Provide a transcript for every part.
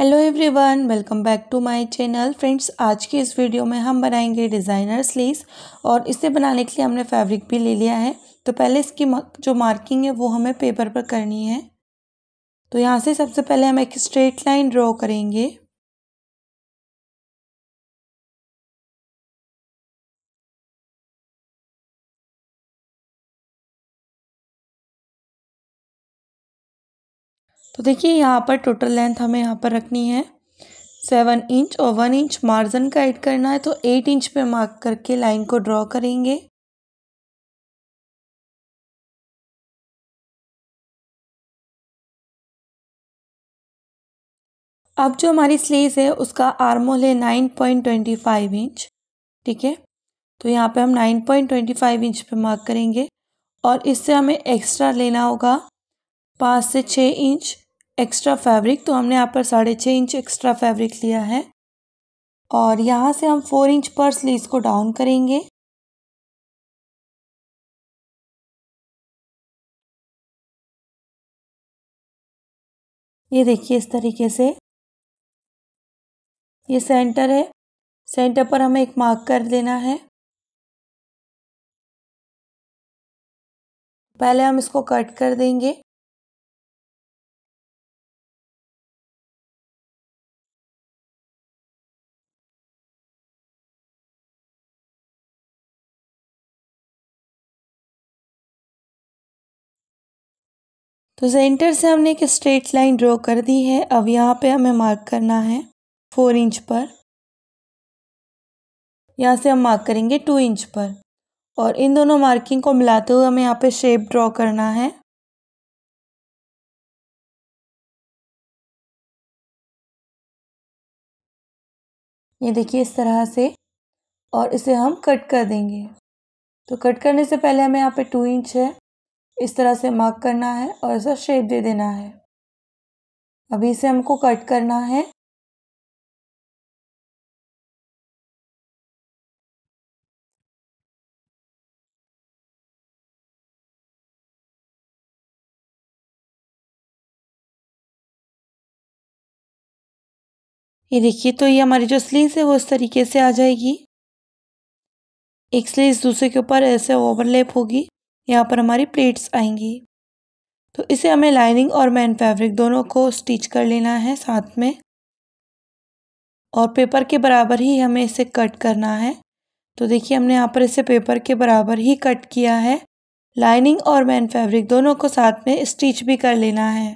hello everyone welcome back to my channel friends आज की इस वीडियो में हम बनाएंगे डिज़ाइनर स्लीव्स और इसे बनाने के लिए हमने फैब्रिक भी ले लिया है तो पहले इसकी जो मार्किंग है वो हमें पेपर पर करनी है तो यहाँ से सबसे पहले हम एक स्ट्रेट लाइन ड्रॉ करेंगे तो देखिए यहाँ पर टोटल लेंथ हमें यहाँ पर रखनी है सेवन इंच और वन इंच मार्जिन का ऐड करना है तो एट इंच पे मार्क करके लाइन को ड्रॉ करेंगे अब जो हमारी स्लीव है उसका आर्मोल है nine point twenty five inch ठीक है तो यहाँ पे हम nine point twenty five inch पे मार्क करेंगे और इससे हमें एक्स्ट्रा लेना होगा पाँच से छः इंच एक्स्ट्रा फैब्रिक तो हमने यहाँ पर साढ़े छः इंच एक्स्ट्रा फैब्रिक लिया है और यहाँ से हम फोर इंच पर स्लीव को डाउन करेंगे ये देखिए इस तरीके से ये सेंटर है सेंटर पर हमें एक मार्क कर देना है पहले हम इसको कट कर देंगे तो सेंटर से हमने एक स्ट्रेट लाइन ड्रॉ कर दी है अब यहाँ पे हमें मार्क करना है फोर इंच पर यहाँ से हम मार्क करेंगे टू इंच पर और इन दोनों मार्किंग को मिलाते हुए हमें यहाँ पे शेप ड्रॉ करना है ये देखिए इस तरह से और इसे हम कट कर देंगे तो कट करने से पहले हमें यहाँ पे टू इंच है इस तरह से मार्क करना है और ऐसा शेप दे देना है अभी इसे हमको कट करना है ये देखिए तो ये हमारी जो स्लीव है वो इस तरीके से आ जाएगी एक स्लीव दूसरे के ऊपर ऐसे ओवरलेप होगी यहाँ पर हमारी प्लेट्स आएंगी तो इसे हमें लाइनिंग और मैन फैब्रिक दोनों को स्टिच कर लेना है साथ में और पेपर के बराबर ही हमें इसे कट करना है तो देखिए हमने यहाँ पर इसे पेपर के बराबर ही कट किया है लाइनिंग और मैन फैब्रिक दोनों को साथ में स्टिच भी कर लेना है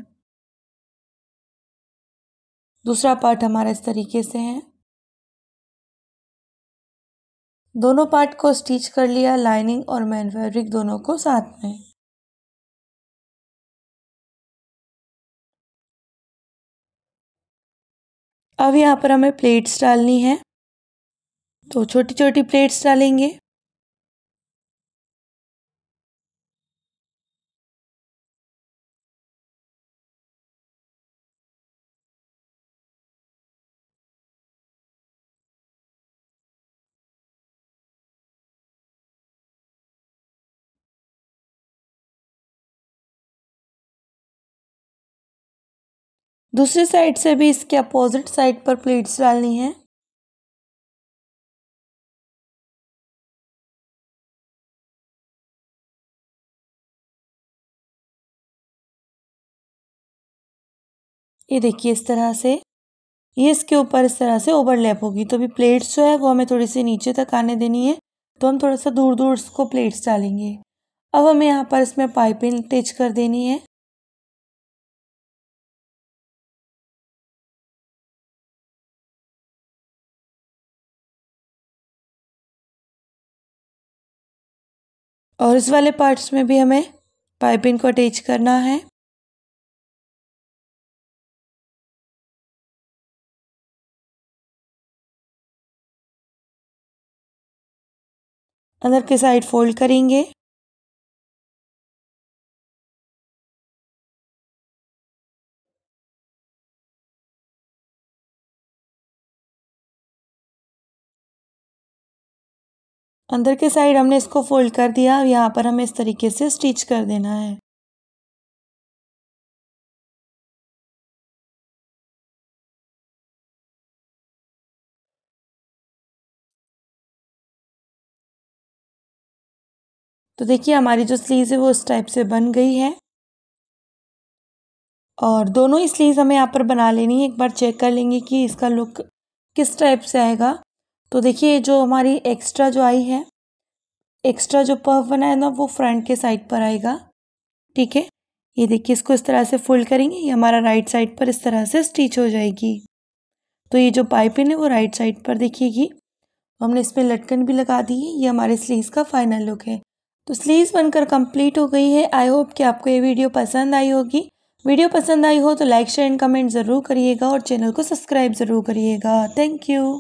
दूसरा पार्ट हमारा इस तरीके से है दोनों पार्ट को स्टिच कर लिया लाइनिंग और मैन फैब्रिक दोनों को साथ में अब यहाँ पर हमें प्लेट्स डालनी है तो छोटी छोटी प्लेट्स डालेंगे दूसरी साइड से भी इसके अपोजिट साइड पर प्लेट्स डालनी है ये देखिए इस तरह से ये इसके ऊपर इस तरह से ओवरलैप होगी तो अभी प्लेट्स जो है वो हमें थोड़ी सी नीचे तक आने देनी है तो हम थोड़ा सा दूर दूर इसको प्लेट्स डालेंगे अब हमें यहाँ पर इसमें पाइपिंग तेज कर देनी है और इस वाले पार्ट्स में भी हमें पाइपिंग को अटैच करना है अंदर के साइड फोल्ड करेंगे अंदर के साइड हमने इसको फोल्ड कर दिया अब यहाँ पर हमें इस तरीके से स्टिच कर देना है तो देखिए हमारी जो स्लीव है वो इस टाइप से बन गई है और दोनों ही स्लीव हमें यहाँ पर बना लेनी है एक बार चेक कर लेंगे कि इसका लुक किस टाइप से आएगा तो देखिए जो हमारी एक्स्ट्रा जो आई है एक्स्ट्रा जो पफ बना है ना वो फ्रंट के साइड पर आएगा ठीक है ये देखिए इसको इस तरह से फोल्ड करेंगे ये हमारा राइट साइड पर इस तरह से स्टिच हो जाएगी तो ये जो पाइपिंग है वो राइट साइड पर देखिएगी हमने इसमें लटकन भी लगा दी है ये हमारे स्लीव का फाइनल लुक है तो स्लीव बनकर कंप्लीट हो गई है आई होप कि आपको ये वीडियो पसंद आई होगी वीडियो पसंद आई हो तो लाइक शेयर एंड कमेंट ज़रूर करिएगा और चैनल को सब्सक्राइब ज़रूर करिएगा थैंक यू